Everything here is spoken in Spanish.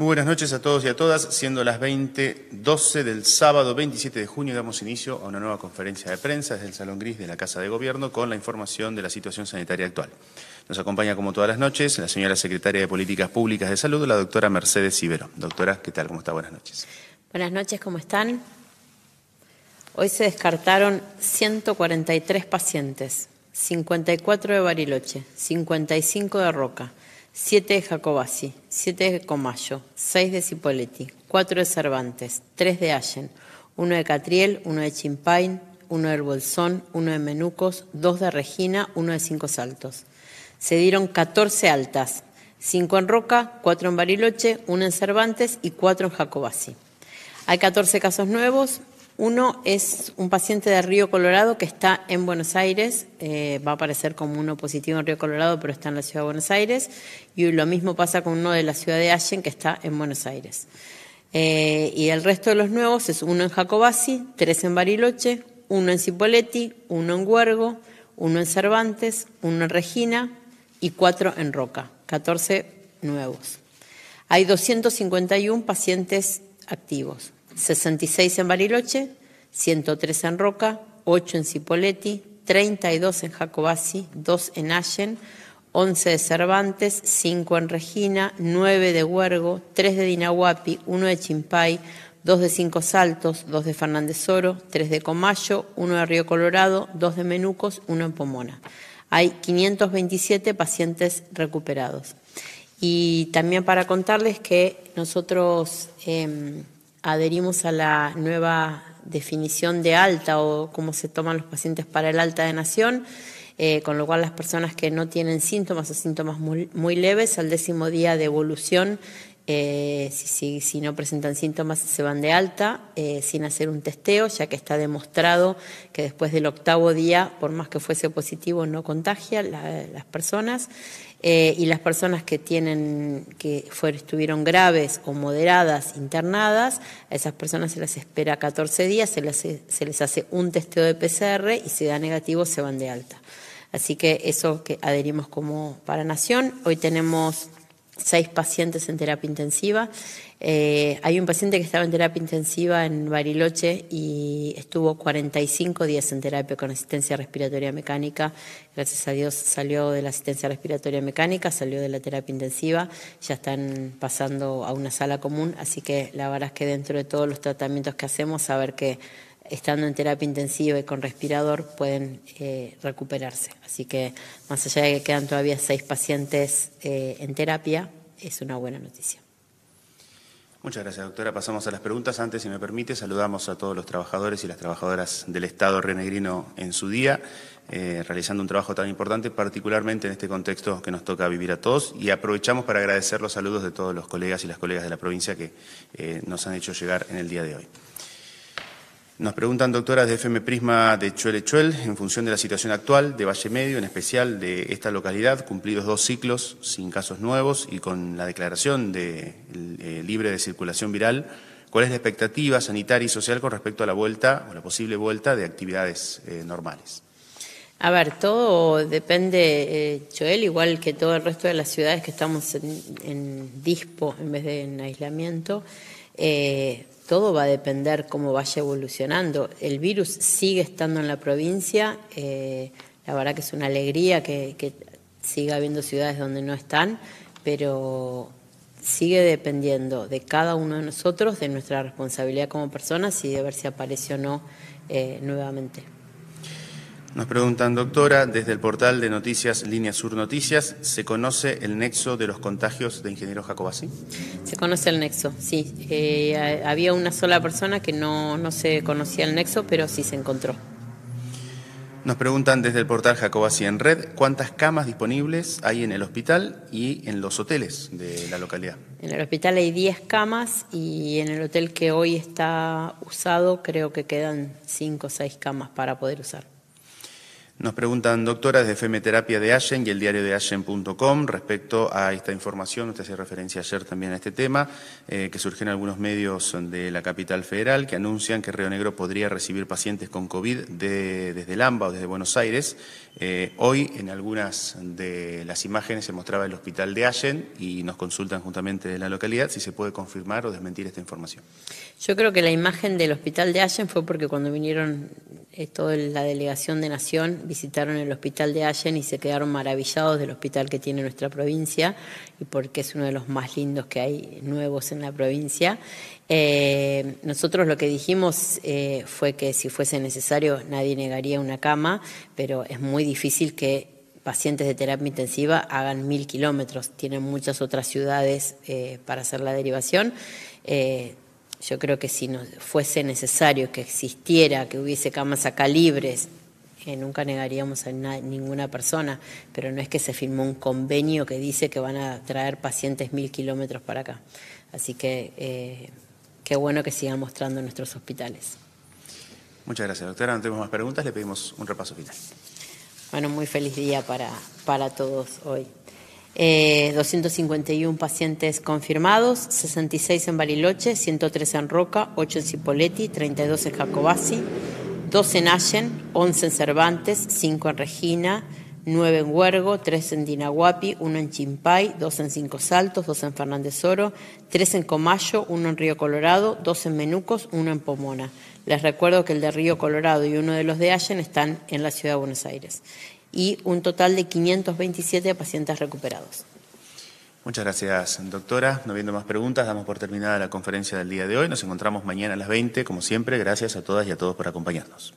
Muy buenas noches a todos y a todas. Siendo las 20.12 del sábado 27 de junio, damos inicio a una nueva conferencia de prensa desde el Salón Gris de la Casa de Gobierno con la información de la situación sanitaria actual. Nos acompaña, como todas las noches, la señora secretaria de Políticas Públicas de Salud, la doctora Mercedes Ibero. Doctora, ¿qué tal? ¿Cómo está? Buenas noches. Buenas noches, ¿cómo están? Hoy se descartaron 143 pacientes, 54 de Bariloche, 55 de Roca, 7 de Jacobasi, 7 de Comayo, 6 de Cipoletti, 4 de Cervantes, 3 de Allen, 1 de Catriel, 1 de Chimpain, 1 del Bolsón, 1 de Menucos, 2 de Regina, 1 de Cinco Saltos. Se dieron 14 altas, 5 en Roca, 4 en Bariloche, 1 en Cervantes y 4 en Jacobasi. Hay 14 casos nuevos, uno es un paciente de Río Colorado que está en Buenos Aires, eh, va a aparecer como uno positivo en Río Colorado, pero está en la ciudad de Buenos Aires, y lo mismo pasa con uno de la ciudad de Allen que está en Buenos Aires. Eh, y el resto de los nuevos es uno en Jacobasi, tres en Bariloche, uno en Cipoletti, uno en Huergo, uno en Cervantes, uno en Regina y cuatro en Roca, 14 nuevos. Hay 251 pacientes activos, 66 en Bariloche, 103 en Roca, 8 en Cipoleti, 32 en Jacobasi, 2 en Allen, 11 de Cervantes, 5 en Regina, 9 de Huergo, 3 de Dinahuapi, 1 de Chimpay, 2 de Cinco Saltos, 2 de Fernández Oro, 3 de Comayo, 1 de Río Colorado, 2 de Menucos, 1 en Pomona. Hay 527 pacientes recuperados. Y también para contarles que nosotros... Em, adherimos a la nueva definición de alta o cómo se toman los pacientes para el alta de nación, eh, con lo cual las personas que no tienen síntomas o síntomas muy leves al décimo día de evolución eh, si, si, no presentan síntomas, se van de alta eh, sin hacer un testeo, ya que está demostrado que después del octavo día, por más que fuese positivo, no contagia las personas. Eh, y las personas que tienen que estuvieron graves o moderadas internadas, a esas personas se las espera 14 días, se, se les hace un testeo de PCR y si da negativo se van de alta. Así que eso que adherimos como para Nación. Hoy tenemos seis pacientes en terapia intensiva. Eh, hay un paciente que estaba en terapia intensiva en Bariloche y estuvo 45 días en terapia con asistencia respiratoria mecánica. Gracias a Dios salió de la asistencia respiratoria mecánica, salió de la terapia intensiva, ya están pasando a una sala común, así que la verdad es que dentro de todos los tratamientos que hacemos, a ver que estando en terapia intensiva y con respirador pueden eh, recuperarse. Así que más allá de que quedan todavía seis pacientes eh, en terapia, es una buena noticia. Muchas gracias, doctora. Pasamos a las preguntas. Antes, si me permite, saludamos a todos los trabajadores y las trabajadoras del Estado renegrino en su día, eh, realizando un trabajo tan importante, particularmente en este contexto que nos toca vivir a todos. Y aprovechamos para agradecer los saludos de todos los colegas y las colegas de la provincia que nos han hecho llegar en el día de hoy. Nos preguntan doctoras de FM Prisma de Chuel Chuel, en función de la situación actual de Valle Medio, en especial de esta localidad, cumplidos dos ciclos sin casos nuevos y con la declaración de eh, libre de circulación viral, ¿cuál es la expectativa sanitaria y social con respecto a la vuelta o la posible vuelta de actividades eh, normales? A ver, todo depende, eh, Joel, igual que todo el resto de las ciudades que estamos en, dispo en vez de en aislamiento, eh, todo va a depender cómo vaya evolucionando. El virus sigue estando en la provincia, eh, la verdad que es una alegría que, siga habiendo ciudades donde no están, pero sigue dependiendo de cada uno de nosotros, de nuestra responsabilidad como personas y de ver si aparece o no eh, nuevamente. Nos preguntan, doctora, desde el portal de noticias Línea Sur Noticias, ¿se conoce el nexo de los contagios de ingeniero Jacobasi? Se conoce el nexo, sí. Eh, había una sola persona que no, no se conocía el nexo, pero sí se encontró. Nos preguntan desde el portal Jacobasi en Red, ¿cuántas camas disponibles hay en el hospital y en los hoteles de la localidad? En el hospital hay 10 camas y en el hotel que hoy está usado creo que quedan 5 o 6 camas para poder usar. Nos preguntan doctoras de Femeterapia de Allen y el diario de Allen.com respecto a esta información. Usted hace referencia ayer también a este tema, eh, que surgen algunos medios de la capital federal que anuncian que Río Negro podría recibir pacientes con COVID desde Lamba o desde Buenos Aires. Eh, hoy en algunas de las imágenes se mostraba el hospital de Allen y nos consultan justamente de la localidad si se puede confirmar o desmentir esta información. Yo creo que la imagen del hospital de Allen fue porque cuando vinieron toda la delegación de Nación visitaron el hospital de Allen y se quedaron maravillados del hospital que tiene nuestra provincia y porque es uno de los más lindos que hay nuevos en la provincia. Eh, nosotros lo que dijimos eh, fue que si fuese necesario nadie negaría una cama, pero es muy difícil que pacientes de terapia intensiva hagan mil kilómetros. Tienen muchas otras ciudades eh, para hacer la derivación yo creo que si fuese necesario que existiera, que hubiese camas a calibres, eh, nunca negaríamos a ninguna persona, pero no es que se firmó un convenio que dice que van a traer pacientes mil kilómetros para acá. Así que eh, qué bueno que sigan mostrando nuestros hospitales. Muchas gracias, doctora. No tenemos más preguntas, le pedimos un repaso final. Bueno, muy feliz día para, para todos hoy. 251 eh, pacientes confirmados, 66 en Bariloche, 103 en Roca, 8 en Cipolletti, 32 en Jacobasi, 2 en Allen, 11 en Cervantes, 5 en Regina, 9 en Huergo, 3 en Dinahuapi, 1 en Chimpay, 2 en Cinco Saltos, 2 en Fernández Oro, 3 en Comayo, 1 en Río Colorado, 2 en Menucos, 1 en Pomona. Les recuerdo que el de Río Colorado y uno de los de Allen están en la ciudad de Buenos Aires y un total de 527 pacientes recuperados. Muchas gracias, doctora. No viendo más preguntas, damos por terminada la conferencia del día de hoy. Nos encontramos mañana a las 20, como siempre. Gracias a todas y a todos por acompañarnos.